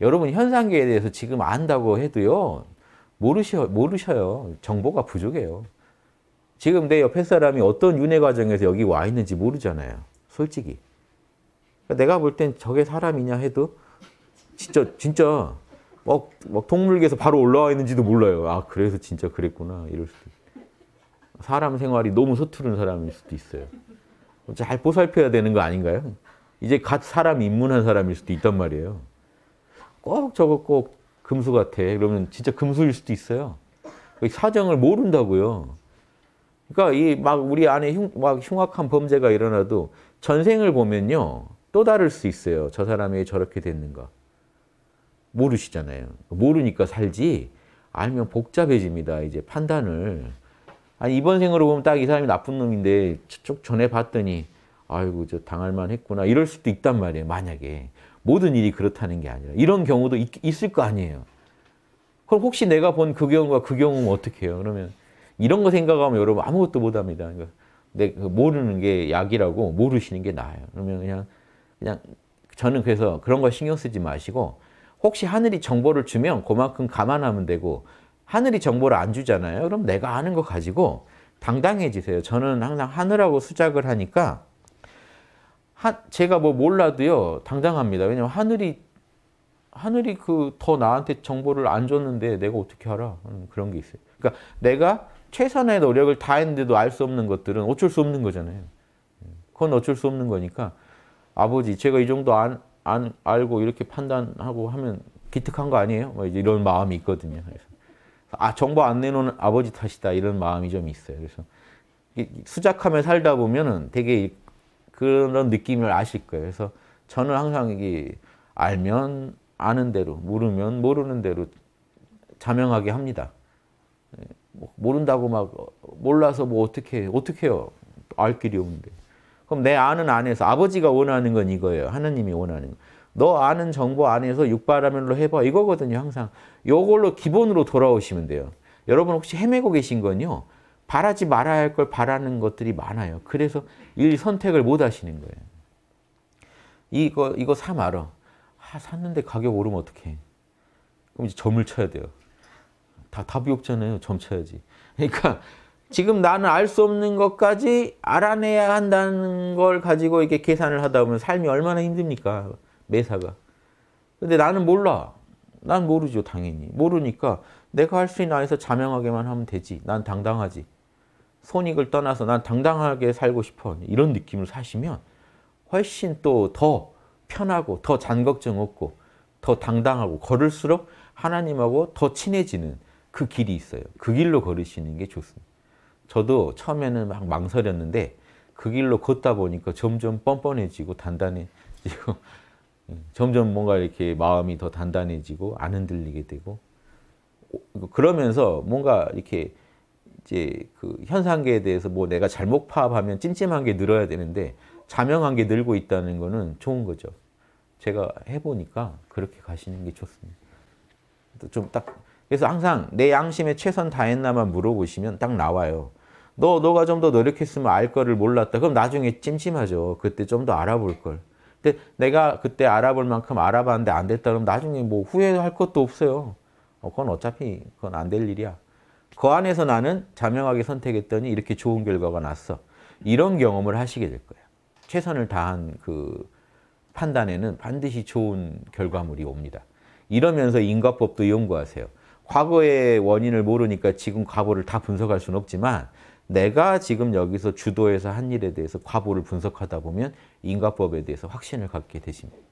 여러분 현상계에 대해서 지금 안다고 해도요. 모르셔, 모르셔요. 정보가 부족해요. 지금 내 옆에 사람이 어떤 윤회 과정에서 여기 와 있는지 모르잖아요. 솔직히. 그러니까 내가 볼 땐 저게 사람이냐 해도 진짜 진짜 막, 막 동물계에서 바로 올라와 있는지도 몰라요. 아 그래서 진짜 그랬구나 이럴 수도 사람 생활이 너무 서투른 사람일 수도 있어요. 잘 보살펴야 되는 거 아닌가요? 이제 갓 사람 입문한 사람일 수도 있단 말이에요. 꼭 저거 꼭 금수 같아. 그러면 진짜 금수일 수도 있어요. 그 사정을 모른다고요. 그러니까 이 막 우리 안에 흉, 막 흉악한 범죄가 일어나도 전생을 보면요. 또 다를 수 있어요. 저 사람이 저렇게 됐는가. 모르시잖아요. 모르니까 살지 알면 복잡해집니다. 이제 판단을. 아니 이번 생으로 보면 딱 이 사람이 나쁜 놈인데 쭉 전에 봤더니 아이고 저 당할 만했구나 이럴 수도 있단 말이에요. 만약에 모든 일이 그렇다는 게 아니라 이런 경우도 있, 을거 아니에요. 그럼 혹시 내가 본 그 경우가 그 경우면 어떻게 해요? 그러면 이런 거 생각하면 여러분 아무것도 못 합니다. 그러니까 내, 그 모르는 게 약이라고 모르시는 게 나아요. 그러면 그냥 그냥 저는 그래서 그런 거 신경 쓰지 마시고 혹시 하늘이 정보를 주면 그만큼 감안하면 되고 하늘이 정보를 안 주잖아요. 그럼 내가 아는 거 가지고 당당해지세요. 저는 항상 하늘하고 수작을 하니까 하, 제가 뭐 몰라도요 당장 합니다. 왜냐면 하늘이 하늘이 그 더 나한테 정보를 안 줬는데 내가 어떻게 알아? 음, 그런 게 있어요. 그러니까 내가 최선의 노력을 다했는데도 알 수 없는 것들은 어쩔 수 없는 거잖아요. 음, 그건 어쩔 수 없는 거니까 아버지 제가 이 정도 안, 안 알고 이렇게 판단하고 하면 기특한 거 아니에요? 뭐 이제 이런 마음이 있거든요. 그래서 아 정보 안 내놓는 아버지 탓이다 이런 마음이 좀 있어요. 그래서 수작하며 살다 보면은 되게 그런 느낌을 아실 거예요. 그래서 저는 항상 이게 알면 아는 대로, 모르면 모르는 대로 자명하게 합니다. 예, 뭐 모른다고 막 몰라서 뭐 어떻게 어떻게 해요? 알 길이 없는데. 그럼 내 아는 안에서 아버지가 원하는 건 이거예요. 하나님이 원하는 거. 너 아는 정보 안에서 육바라면로 해봐 이거거든요. 항상 요걸로 기본으로 돌아오시면 돼요. 여러분 혹시 헤매고 계신 건요. 바라지 말아야 할 걸 바라는 것들이 많아요. 그래서 일 선택을 못 하시는 거예요. 이거 이거 사 말어. 아, 샀는데 가격 오르면 어떡해. 그럼 이제 점을 쳐야 돼요. 다 답이 없잖아요. 점 쳐야지. 그러니까 지금 나는 알 수 없는 것까지 알아내야 한다는 걸 가지고 이렇게 계산을 하다 보면 삶이 얼마나 힘듭니까? 매사가. 근데 나는 몰라. 난 모르죠, 당연히. 모르니까 내가 할 수 있는 안에서 자명하게만 하면 되지. 난 당당하지. 손익을 떠나서 난 당당하게 살고 싶어 이런 느낌을 사시면 훨씬 또 더 편하고 더 잔걱정 없고 더 당당하고 걸을수록 하나님하고 더 친해지는 그 길이 있어요. 그 길로 걸으시는 게 좋습니다. 저도 처음에는 막 망설였는데 그 길로 걷다 보니까 점점 뻔뻔해지고 단단해지고 음, 점점 뭔가 이렇게 마음이 더 단단해지고 안 흔들리게 되고 그러면서 뭔가 이렇게 이제 그 현상계에 대해서 뭐 내가 잘못 파업하면 찜찜한 게 늘어야 되는데 자명한 게 늘고 있다는 거는 좋은 거죠. 제가 해보니까 그렇게 가시는 게 좋습니다. 좀딱 그래서 항상 내 양심에 최선 다했나만 물어보시면 딱 나와요. 너 너가 좀 더 노력했으면 알 거를 몰랐다. 그럼 나중에 찜찜하죠. 그때 좀 더 알아볼 걸. 근데 내가 그때 알아볼 만큼 알아봤는데 안 됐다 그럼 나중에 뭐 후회할 것도 없어요. 어, 그건 어차피 그건 안 될 일이야. 그 안에서 나는 자명하게 선택했더니 이렇게 좋은 결과가 났어. 이런 경험을 하시게 될 거예요. 최선을 다한 그 판단에는 반드시 좋은 결과물이 옵니다. 이러면서 인과법도 연구하세요. 과거의 원인을 모르니까 지금 과보를 다 분석할 수는 없지만 내가 지금 여기서 주도해서 한 일에 대해서 과보를 분석하다 보면 인과법에 대해서 확신을 갖게 되십니다.